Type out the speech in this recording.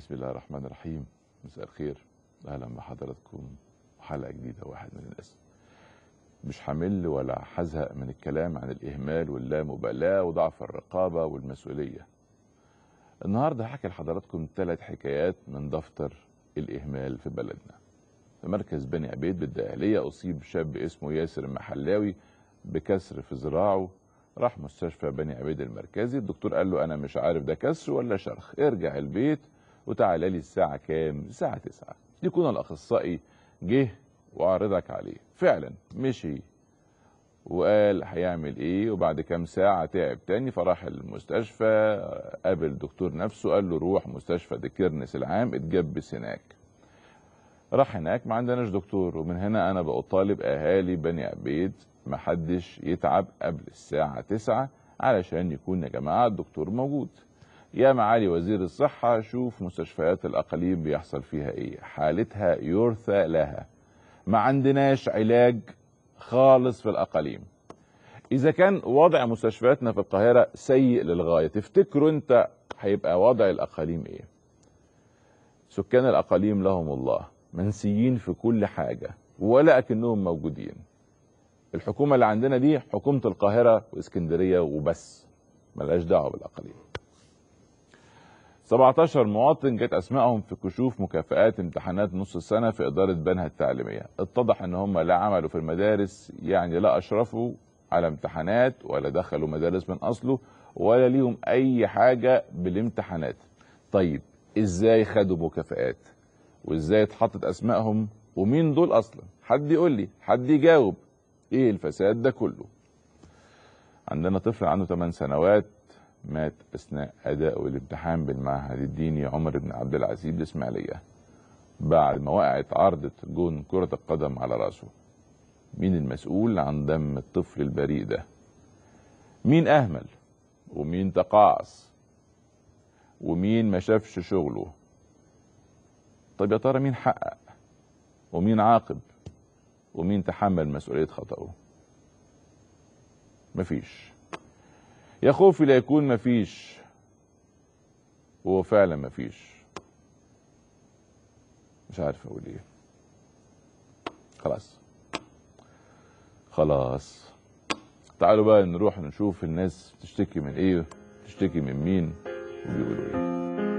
بسم الله الرحمن الرحيم مساء الخير اهلا بحضراتكم حلقه جديده واحد من الناس مش حمل ولا حزهق من الكلام عن الاهمال واللامبالاه وضعف الرقابه والمسؤوليه النهارده هحكي لحضراتكم ثلاث حكايات من دفتر الاهمال في بلدنا في مركز بني عبيد بالدقهليه اصيب شاب اسمه ياسر المحلاوي بكسر في ذراعه راح مستشفى بني عبيد المركزي الدكتور قال له انا مش عارف ده كسر ولا شرخ ارجع البيت وتعالى لي الساعة كام الساعة 9 يكون الأخصائي جه وعرضك عليه فعلا مشي وقال هيعمل ايه وبعد كام ساعة تعب تاني فراح المستشفى قابل الدكتور نفسه قال له روح مستشفى دكيرنس العام اتجبس هناك راح هناك ما عندناش دكتور ومن هنا انا بطالب اهالي بني عبيد ما حدش يتعب قبل الساعة تسعة علشان يكون يا جماعة الدكتور موجود يا معالي وزير الصحة شوف مستشفيات الأقاليم بيحصل فيها إيه حالتها يرثى لها ما عندناش علاج خالص في الأقاليم إذا كان وضع مستشفياتنا في القاهرة سيء للغاية تفتكروا أنت هيبقى وضع الأقاليم إيه سكان الأقاليم لهم الله منسيين في كل حاجة ولا أكنهم موجودين الحكومة اللي عندنا دي حكومة القاهرة وإسكندرية وبس ملاش دعوة بالأقاليم 17 مواطن جت اسمائهم في كشوف مكافآت امتحانات نص السنه في اداره بنها التعليميه، اتضح ان هم لا عملوا في المدارس يعني لا اشرفوا على امتحانات ولا دخلوا مدارس من اصله ولا ليهم اي حاجه بالامتحانات. طيب ازاي خدوا مكافآت؟ وازاي اتحطت اسمائهم؟ ومين دول اصلا؟ حد يقول لي، حد يجاوب. ايه الفساد ده كله؟ عندنا طفل عنده 8 سنوات مات أثناء أدائه الامتحان بالمعهد الديني عمر بن عبد العزيز الإسماعيلية بعد ما وقعت عرضه جون كرة القدم على رأسه مين المسؤول عن دم الطفل البريء ده مين أهمل ومين تقاعس ومين ما شافش شغله طب يا ترى مين حقق ومين عاقب ومين تحمل مسؤولية خطأه مفيش يا خوفي لا يكون مفيش هو فعلا مفيش مش عارف اقول ايه خلاص خلاص تعالوا بقى نروح نشوف الناس بتشتكي من ايه بتشتكي من مين وبيقولوا ايه